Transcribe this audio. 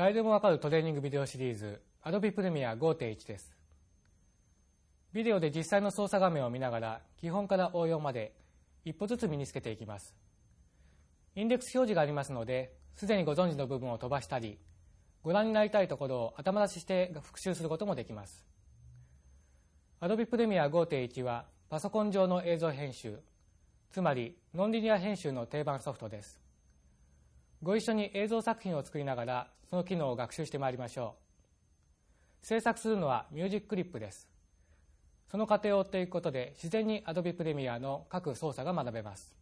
誰でもわかるトレーニングビデオシリーズ Adobe Premiere 5.1です。ビデオで実際の操作画面を見ながら基本から応用まで一歩ずつ身につけていきます。インデックス表示がありますので、すでにご存知の部分を飛ばしたり、ご覧になりたいところを頭出しして復習することもできます。Adobe Premiere 5.1はパソコン上の映像編集、つまりノンリニア編集の定番ソフトです。ご一緒に映像作品を作りながらその機能を学習してまいりましょう制作するのはミュージッククリップですその過程を追っていくことで自然に Adobe Premiere の各操作が学べます